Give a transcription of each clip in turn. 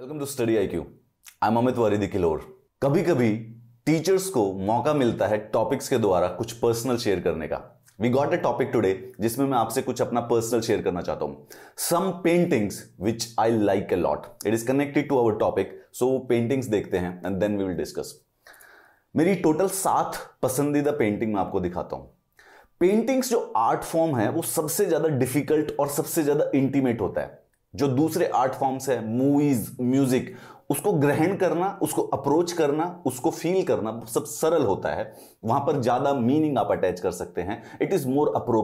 Welcome to Study I Q I am Amit वारिदी किलोर कभी कभी टीचर्स को मौका मिलता है टॉपिक्स के द्वारा कुछ पर्सनल शेयर करने का we got a topic today जिसमें मैं आपसे कुछ अपना पर्सनल शेयर करना चाहता हूँ some paintings which I like a lot it is connected to our topic so वो पेंटिंग्स देखते हैं and then we will discuss मेरी टोटल सात पसंदीदा पेंटिंग मैं आपको दिखाता हूँ पेंटिंग्स जो आर्ट फॉर्म है वो सबसे ज्यादा डिफिकल्ट और सबसे ज्यादा इंटीमेट होता है जो दूसरे आर्ट फॉर्म्स है मूवीज म्यूजिक उसको ग्रहण करना उसको अप्रोच करना उसको फील करना सब सरल होता है वहां पर ज्यादा मीनिंग आप अटैच कर सकते हैं it is more appro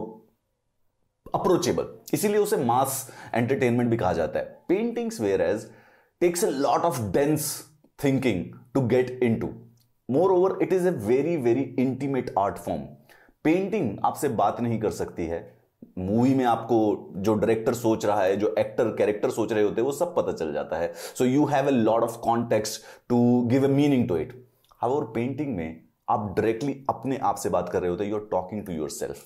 approachable इसीलिए उसे मास एंटरटेनमेंट भी कहा जाता है paintings whereas takes a lot of dense thinking to get into moreover it is a very very intimate art form painting आपसे बात नहीं कर सकती है मूवी में आपको जो डायरेक्टर सोच रहा है जो एक्टर कैरेक्टर सोच रहे होते हैं वो सब पता चल जाता है so you have a lot of context to give a meaning to it how painting में आप डायरेक्टली अपने आप से बात कर रहे होते हैं you are talking to yourself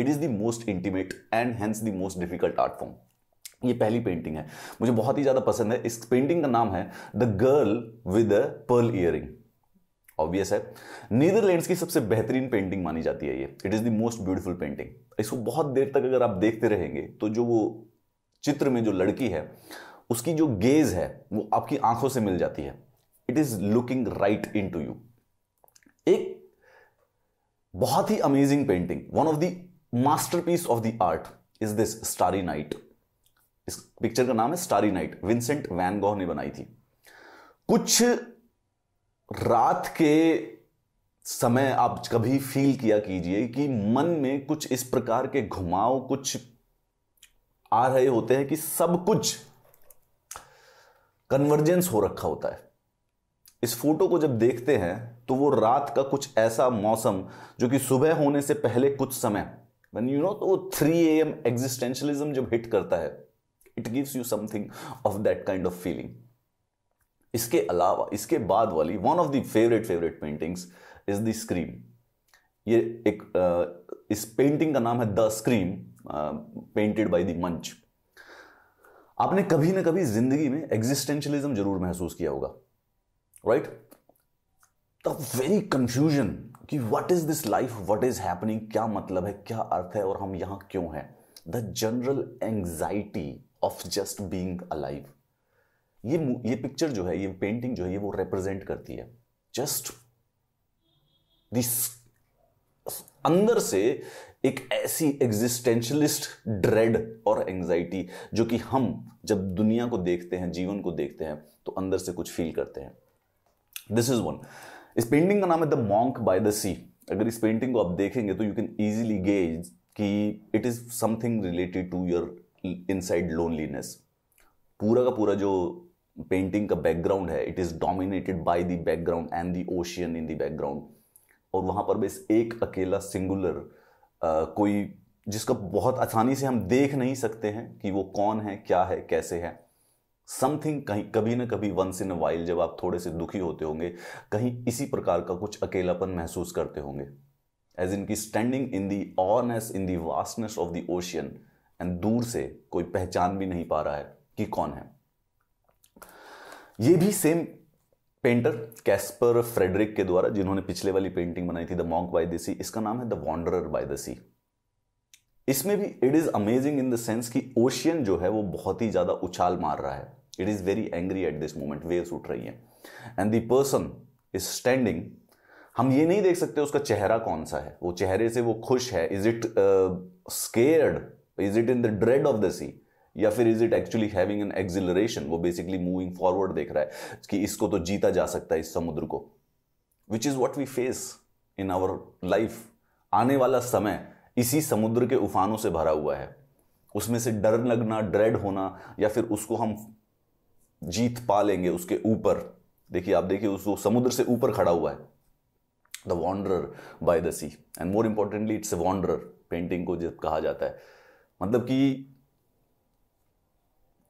it is the most intimate and hence the most difficult art form ये पहली पेंटिंग है मुझे बहुत ही ज़्यादा पसंद है इस पेंटिंग का नाम है the girl with a pearl earring obvious है नीदरलैंड्स की सबसे बेहतरीन पेंटिंग मानी जाती है ये it is the most beautiful painting इसको बहुत देर तक अगर आप देखते रहेंगे तो जो वो चित्र में जो लड़की है उसकी जो गेज है वो आपकी आंखों से मिल जाती है it is looking right into you एक बहुत ही amazing painting one of the masterpiece of the art is this starry night इस पिक्चर का नाम है स्टारी नाइट विंसेंट वैनगोह ने बनाई थी कुछ रात के समय आप कभी फील किया कीजिए कि मन में कुछ इस प्रकार के घुमाव कुछ आ रहे होते हैं कि सब कुछ कन्वर्जेंस हो रखा होता है इस फोटो को जब देखते हैं तो वो रात का कुछ ऐसा मौसम जो कि सुबह होने से पहले कुछ समय वन यू नो तो वो थ्री ए एम एग्जिस्टेंशलिज्म जब हिट करता है it gives you something of that kind of feeling इसके अलावा इसके बाद वाली one of the favourite favourite paintings is the scream ये एक uh, इस पेंटिंग का नाम है the scream painted by the Munch आपने कभी ना कभी जिंदगी में एग्जिस्टेंशलिज्म जरूर महसूस किया होगा राइट द वेरी कंफ्यूजन कि what is this life what is happening क्या मतलब है क्या अर्थ है और हम यहां क्यों हैं the general anxiety of just being alive ये ये पिक्चर जो है ये पेंटिंग जो है ये वो रिप्रेजेंट करती है जस्ट दिस अंदर से एक ऐसी एग्जिस्टेंशलिस्ट ड्रेड और एंजाइटी जो कि हम जब दुनिया को देखते हैं जीवन को देखते हैं तो अंदर से कुछ फील करते हैं दिस इज वन इस पेंटिंग का नाम है the monk by the sea अगर इस पेंटिंग को आप देखेंगे तो यू कैन ईजिली गेज कि it is something related to your inside loneliness पूरा का पूरा जो पेंटिंग का बैकग्राउंड है it is dominated by the background and the ocean in the background और वहां पर बस एक अकेला सिंगुलर कोई जिसका बहुत आसानी से हम देख नहीं सकते हैं कि वो कौन है क्या है कैसे है समथिंग कहीं कभी ना कभी वंस इन अ वाइल जब आप थोड़े से दुखी होते होंगे कहीं इसी प्रकार का कुछ अकेलापन महसूस करते होंगे एज इन की standing in the aloneness in the vastness of the ocean and दूर से कोई पहचान भी नहीं पा रहा है कि कौन है ये भी सेम पेंटर कैस्पर फ्रेडरिक के द्वारा जिन्होंने पिछले वाली पेंटिंग बनाई थी the monk by the sea इसका नाम है the wander by the sea इसमें भी it is amazing in the sense कि ओशियन जो है वो बहुत ही ज्यादा उछाल मार रहा है it is very angry at this moment waves उठ रही है and the person is standing हम ये नहीं देख सकते उसका चेहरा कौन सा है वो चेहरे से वो खुश है is it scared is it in the dread of the sea या फिर is it actually having an acceleration वो बेसिकली मूविंग फॉरवर्ड देख रहा है कि इसको तो जीता जा सकता है इस समुद्र को which is what we face in our life आने वाला समय इसी समुद्र के उफानों से भरा हुआ है उसमें से डर लगना ड्रेड होना या फिर उसको हम जीत पा लेंगे उसके ऊपर देखिए आप देखिए उसको समुद्र से ऊपर खड़ा हुआ है the wander by the sea and more importantly it's a wonder painting को जब कहा जाता है मतलब कि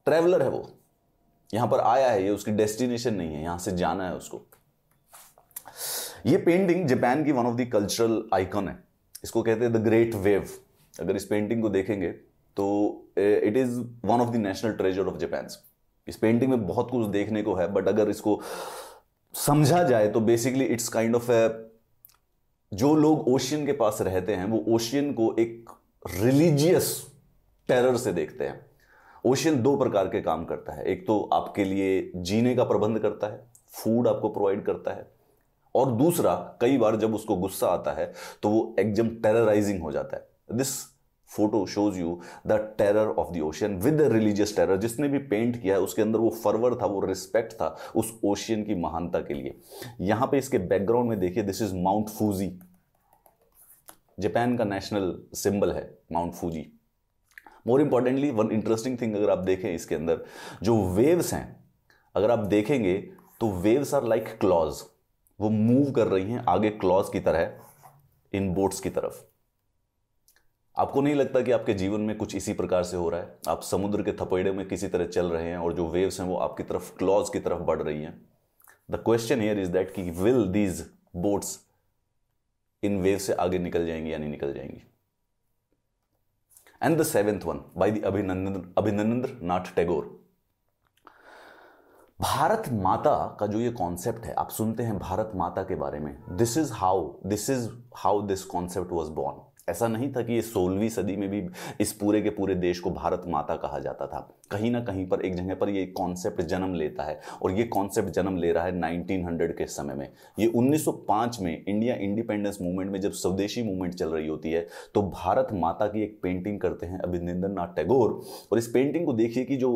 ट्रेवलर है वो यहां पर आया है ये उसकी डेस्टिनेशन नहीं है यहां से जाना है उसको ये पेंटिंग जापान की one of the cultural icon है इसको कहते हैं द ग्रेट वेव अगर इस पेंटिंग को देखेंगे तो it is one of the national treasure of Japan इस पेंटिंग में बहुत कुछ देखने को है बट अगर इसको समझा जाए तो basically it's kind of a जो लोग ओशियन के पास रहते हैं वो ओशियन को एक रिलीजियस टेरर से देखते हैं ओशन दो प्रकार के काम करता है एक तो आपके लिए जीने का प्रबंध करता है फूड आपको प्रोवाइड करता है और दूसरा कई बार जब उसको गुस्सा आता है तो वो एकदम टेरराइजिंग हो जाता है this photo shows you the terror of the ocean with the religious terror जिसने भी पेंट किया है उसके अंदर वो फरवर था वो रिस्पेक्ट था उस ओशियन की महानता के लिए यहां पे इसके बैकग्राउंड में देखिए this is Mount Fuji Japan का नेशनल सिंबल है Mount Fuji more importantly one interesting thing अगर आप देखें इसके अंदर जो वेव्स हैं अगर आप देखेंगे तो वेव्स आर लाइक क्लॉज वो मूव कर रही हैं आगे क्लॉज की तरह इन बोट्स की तरफ आपको नहीं लगता कि आपके जीवन में कुछ इसी प्रकार से हो रहा है आप समुद्र के थपेड़े में किसी तरह चल रहे हैं और जो वेव्स हैं वो आपकी तरफ क्लॉज की तरफ बढ़ रही हैं the question here is that कि will these boats in wave से आगे निकल जाएंगी या नहीं निकल जाएंगी and the seventh one by the Abhinandra, Nath Tagore. Bharat माता का जो ये कॉन्सेप्ट है आप सुनते हैं भारत माता के बारे में this is how this is how this concept was born ऐसा नहीं था कि ये सोलहवीं सदी में भी इस पूरे के पूरे देश को भारत माता कहा जाता था कहीं ना कहीं पर एक जगह पर ये कॉन्सेप्ट जन्म लेता है और ये कॉन्सेप्ट जन्म ले रहा है 1900 के समय में ये 1905 में इंडिया इंडिपेंडेंस मूवमेंट में जब स्वदेशी मूवमेंट चल रही होती है तो भारत माता की एक पेंटिंग करते हैं अभिनंदन नाथ टैगोर और इस पेंटिंग को देखिए कि जो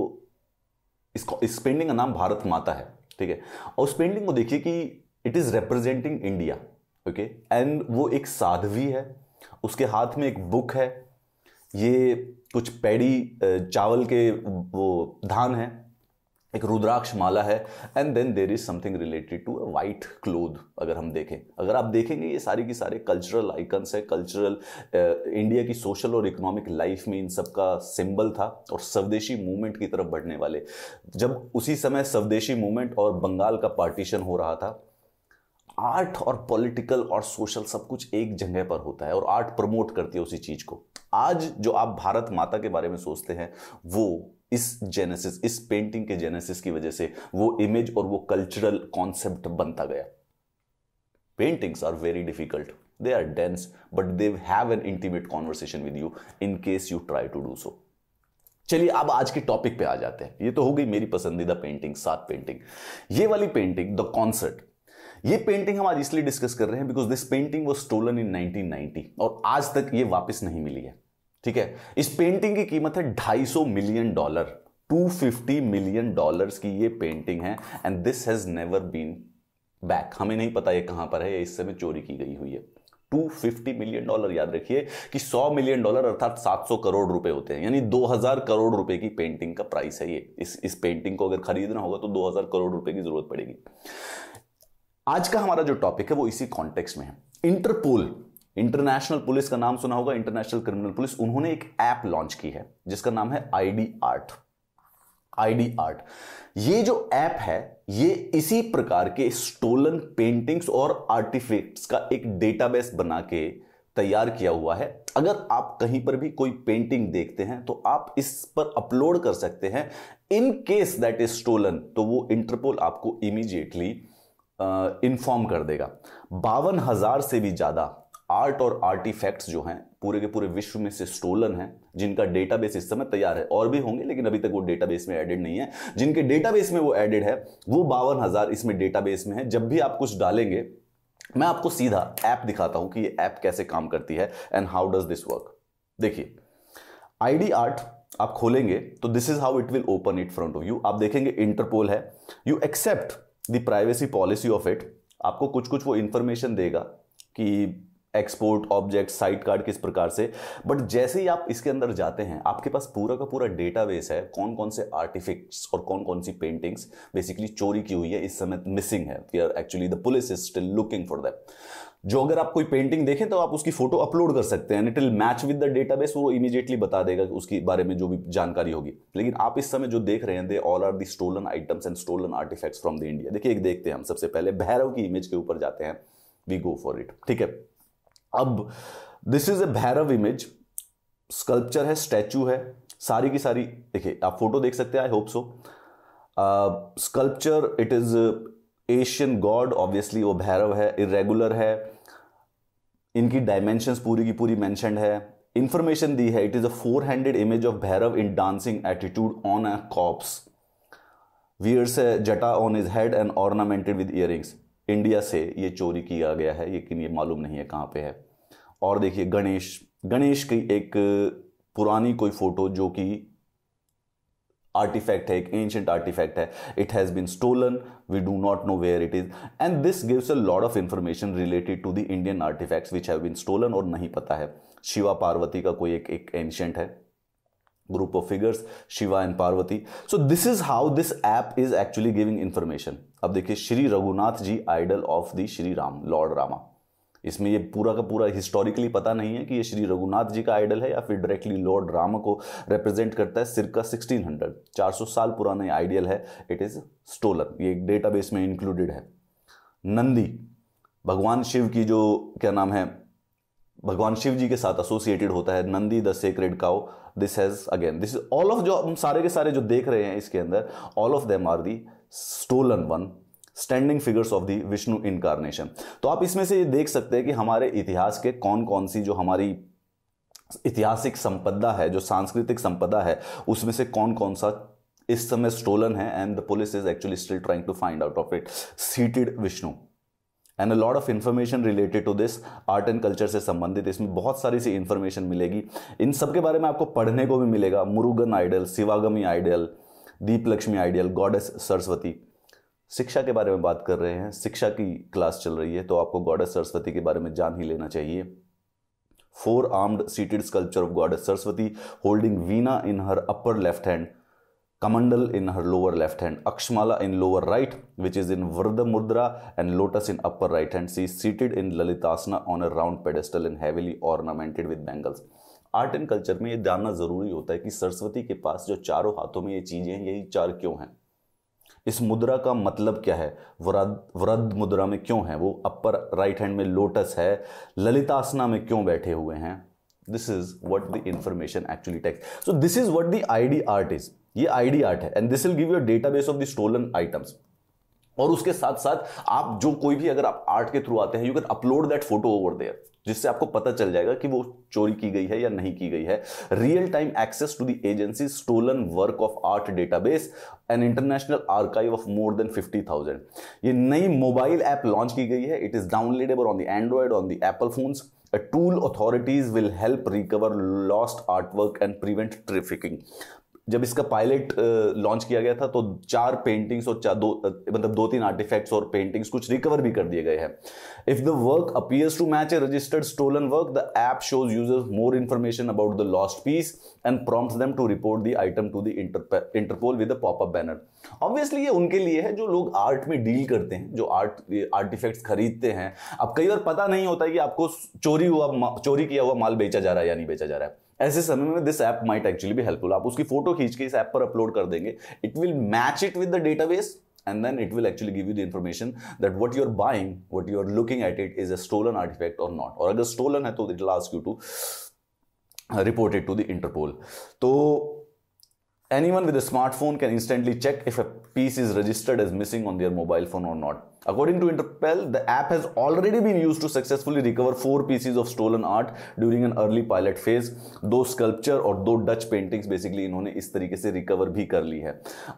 इस पेंटिंग का नाम भारत माता है ठीक है और उस पेंटिंग को देखिए कि it is representing India okay and वो एक साध्वी है उसके हाथ में एक बुक है ये कुछ पैडी चावल के वो धान है एक रुद्राक्ष माला है and then there is something related to a white cloth अगर हम देखें अगर आप देखेंगे ये सारी की सारे कल्चरल आइकन्स है कल्चरल इंडिया की सोशल और इकोनॉमिक लाइफ में इन सब का सिंबल था और स्वदेशी मूवमेंट की तरफ बढ़ने वाले जब उसी समय स्वदेशी मूवमेंट और बंगाल का पार्टीशन हो रहा था आर्ट और पॉलिटिकल और सोशल सब कुछ एक जगह पर होता है और आर्ट प्रमोट करती है उसी चीज को आज जो आप भारत माता के बारे में सोचते हैं वो इस जेनेसिस इस पेंटिंग के जेनेसिस की वजह से वो इमेज और वो कल्चरल कॉन्सेप्ट बनता गया paintings are very difficult they are dense but they have an intimate conversation with you in case you try to do so चलिए अब आज के टॉपिक पे आ जाते हैं ये तो हो गई मेरी पसंदीदा पेंटिंग सात पेंटिंग ये वाली पेंटिंग द कॉन्सर्ट ये पेंटिंग हम आज इसलिए डिस्कस कर रहे हैं because this painting was stolen in 1990 और आज तक ये वापस नहीं मिली है ठीक है इस पेंटिंग की कीमत है 250 मिलियन डॉलर 250 मिलियन डॉलर्स की ये पेंटिंग है and this has never been back हमें नहीं पता ये कहां पर है ये इस समय चोरी की गई हुई है 250 मिलियन डॉलर याद रखिए कि 100 मिलियन डॉलर अर्थात 700 करोड़ रुपए होते हैं यानी 2000 करोड़ रुपए की पेंटिंग का प्राइस है ये इस इस पेंटिंग को अगर खरीदना होगा तो 2000 करोड़ रुपए की जरूरत पड़ेगी आज का हमारा जो टॉपिक है वो इसी कॉन्टेक्स्ट में है इंटरपोल इंटरनेशनल पुलिस का नाम सुना होगा इंटरनेशनल क्रिमिनल पुलिस उन्होंने एक ऐप लॉन्च की है जिसका नाम है आईडी आर्ट आईडी आर्ट ये जो ऐप है ये इसी प्रकार के स्टोलन पेंटिंग्स और आर्टिफैक्ट्स का एक डेटाबेस बना के तैयार किया हुआ है अगर आप कहीं पर भी कोई पेंटिंग देखते हैं तो आप इस पर अपलोड कर सकते हैं in case that is stolen तो वो इंटरपोल आपको इमीजिएटली इन्फॉर्म कर देगा बावन हज़ार से भी ज़्यादा आर्ट और आर्टिफैक्ट्स जो हैं पूरे के पूरे विश्व में से स्टोलन हैं जिनका डेटाबेस इस समय तैयार है और भी होंगे लेकिन अभी तक वो डेटाबेस में एडेड नहीं है जिनके डेटाबेस में वो एडेड है वो बावन हज़ार इसमें डेटाबेस में है जब भी आप कुछ डालेंगे मैं आपको सीधा ऐप दिखाता हूं कि ये ऐप कैसे काम करती है and how does this work देखिए आईडी आर्ट आप खोलेंगे तो this is how it will open it front of you आप देखेंगे इंटरपोल है you accept the privacy policy of it आपको कुछ कुछ वो इन्फॉर्मेशन देगा कि एक्सपोर्ट ऑब्जेक्ट साइट कार्ड किस प्रकार से बट जैसे ही आप इसके अंदर जाते हैं आपके पास पूरा का पूरा डेटाबेस है कौन कौन से आर्टिफिक्ट और कौन कौन सी पेंटिंग्स बेसिकली चोरी की हुई है इस समय मिसिंग है we are actually the police is still looking for that जो अगर आप कोई पेंटिंग देखें तो आप उसकी फोटो अपलोड कर सकते हैं it will match with the database वो इमीडिएटली बता देगा उसके बारे में जो भी जानकारी होगी लेकिन आप इस समय जो देख रहे हैं they all are the stolen items and stolen artifacts from the India देखिए एक देखते हैं हम सबसे पहले भैरव की इमेज के ऊपर जाते हैं वी गो फॉर इट ठीक है अब this is a Bhairav image sculpture है स्टैचू है सारी की सारी देखिए आप फोटो देख सकते हैं I hope so sculpture it is Asian god obviously वो भैरव है इरेगुलर है इनकी डायमेंशंस पूरी की पूरी मैंशनड है इंफॉर्मेशन दी है it is a four handed image of Bhairav in dancing attitude on a corpse wears his jata on his head and ornamented with earrings India से ये चोरी किया गया है लेकिन ये मालूम नहीं है कहाँ पे है और देखिए गणेश गणेश की एक पुरानी कोई फ़ोटो जो कि आर्टिफैक्ट है एक एंशंट आर्टिफैक्ट है it has been stolen we do not know where it is and this gives a lot of information related to the Indian artifacts which have been stolen और नहीं पता है शिवा पार्वती का कोई एक एक एंशंट है group of figures Shiva and Parvati so this is how this app is actually giving information अब देखिए Shri Raghunath ji idol of the Shri Ram lord Rama इसमें ये पूरा का पूरा हिस्टोरिकली पता नहीं है कि ये श्री रघुनाथ जी का आइडल है या फिर डायरेक्टली लॉर्ड राम को रिप्रेजेंट करता है सिरका चार सौ साल पुराना आइडियल है इट इज़ स्टोलन ये एक डेटाबेस में इंक्लूडेड है नंदी भगवान शिव की जो क्या नाम है भगवान शिव जी के साथ एसोसिएटेड होता है Nandi the sacred cow this has again this is all of जो हम सारे के सारे जो देख रहे हैं इसके अंदर all of them are the stolen one standing figures of the Vishnu incarnation तो आप इसमें से ये देख सकते हैं कि हमारे इतिहास के कौन कौन सी जो हमारी ऐतिहासिक संपदा है जो सांस्कृतिक संपदा है उसमें से कौन कौन सा इस समय स्टोलन है and the police is actually still trying to find out of it seated Vishnu and a lot of information related to this art and culture से संबंधित इसमें बहुत सारी सी इन्फॉर्मेशन मिलेगी इन सब के बारे में आपको पढ़ने को भी मिलेगा Murugan idol Shivagami idol Deep Lakshmi idol goddess Saraswati शिक्षा के बारे में बात कर रहे हैं शिक्षा की क्लास चल रही है तो आपको गॉडेस सरस्वती के बारे में जान ही लेना चाहिए four armed seated sculpture of goddess Saraswati holding veena in her upper left hand kamandal in her lower left hand akshamala in lower right which is in varada mudra and lotus in upper right hand she seated in lalitasana on a round pedestal in heavily ornamented with bangles art and culture में ये जानना जरूरी होता है कि सरस्वती के पास जो चारों हाथों में ये चीजें हैं यही चार क्यों हैं इस मुद्रा का मतलब क्या है वरद मुद्रा में क्यों है वो अपर राइट हैंड में लोटस है ललितासना में क्यों बैठे हुए हैं this is what the information actually takes so this is what the ID art is ये आईडी आर्ट है and this will give you data base of the stolen items और उसके साथ साथ आप जो कोई भी अगर आप आर्ट के थ्रू आते हैं you can upload that photo over there जिससे आपको पता चल जाएगा कि वो चोरी की गई है या नहीं की गई है real time access to the agency stolen work of art database an international archive of more than 50,000 ये नई मोबाइल ऐप लॉन्च की गई है it is downloadable on the Android on the Apple phones tool authorities will help recover lost artwork and prevent prevent जब इसका pilot launch किया गया था तो चार पेंटिंग्स और चार दो मतलब दो तीन आर्टिफैक्ट्स और पेंटिंग्स कुछ रिकवर भी कर दिए गए हैं if the work appears to match a registered stolen work the app shows users more information about the lost piece and prompt them to report the item to the Interpol with a popup banner obviously ये उनके लिए है जो लोग art में deal करते हैं जो आर्ट आर्टिफैक्ट्स खरीदते हैं अब कई बार पता नहीं होता कि आपको चोरी हुआ चोरी किया हुआ माल बेचा जा रहा है या नहीं बेचा जा रहा है ऐसे समय में दिस ऐप माइट एक्चुअली भी हेल्पफुल आप उसकी फोटो खींच के इस ऐप पर अपलोड कर देंगे it will match it with the database and then it will actually give you the information that what you're buying, what you're looking at it is a stolen artifact or not. Or अगर stolen है तो it will ask you to report it to the Interpol. तो anyone with a smartphone can instantly check if a piece is registered as missing on their mobile phone or not. According to Interpol, the app has already been used to successfully recover four pieces of stolen art during an early pilot phase. दो sculpture और दो Dutch paintings basically इन्होंने इस तरीके से recover भी कर ली है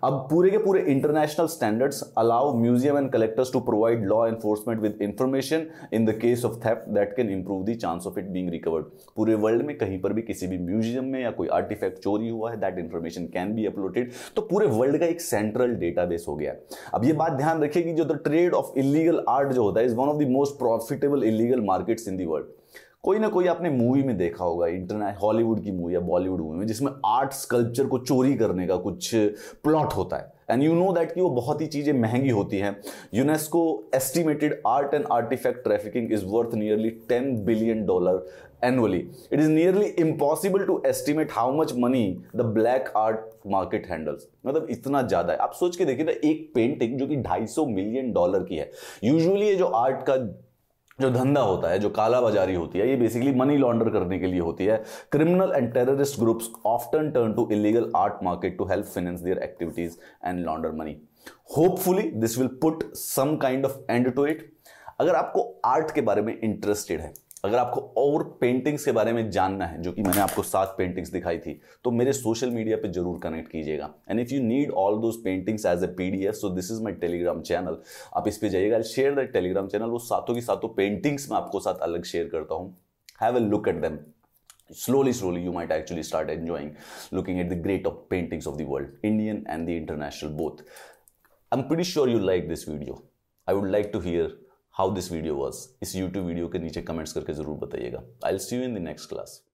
अब पूरे के पूरे international standards allow museum and collectors to provide law enforcement with information in the case of theft that can improve the chance of it being recovered पूरे वर्ल्ड में कहीं पर भी किसी भी म्यूजियम में या कोई आर्टिफैक्ट चोरी हुआ है that information can be uploaded तो पूरे वर्ल्ड का एक सेंट्रल डेटाबेस हो गया अब ये बात ध्यान रखिए कि जो the trade of illegal art जो होता है is one of the most profitable illegal markets in the world कोई ना कोई आपने मूवी में देखा होगा इंटरनेट हॉलीवुड की मूवी या बॉलीवुड मूवी में जिसमें आर्ट स्कल्पचर को चोरी करने का कुछ प्लॉट होता है एंड यू नो दैट कि वो बहुत ही चीज़ें महंगी होती हैं UNESCO estimated art and artifact trafficking is worth nearly ten billion dollar annually it is nearly impossible to estimate how much money the black art market handles मतलब इतना ज़्यादा है आप सोच के देखिए ना एक पेंटिंग जो कि 250 मिलियन डॉलर की है यूजुअली ये जो आर्ट का जो धंधा होता है जो कालाबाजारी होती है ये बेसिकली मनी लॉन्डर करने के लिए होती है criminal and terrorist groups often turn to illegal art market to help finance their activities and launder money hopefully this will put some kind of end to it अगर आपको आर्ट के बारे में इंटरेस्टेड है अगर आपको और पेंटिंग्स के बारे में जानना है जो कि मैंने आपको सात पेंटिंग्स दिखाई थी तो मेरे सोशल मीडिया पे जरूर कनेक्ट कीजिएगा and if you need all those paintings as a P D so this is my Telegram channel आप इस पर जाइएगा शेयर दैट टेलीग्राम चैनल वो सातों की सातों पेंटिंग्स में आपको साथ अलग शेयर करता हूँ have a look at them slowly slowly you might actually start enjoying looking at the great of paintings of the world Indian and the international both I am pretty sure you like this video I would like to hear how this video was इस YouTube video के नीचे comments करके जरूर बताइएगा I see you in the next class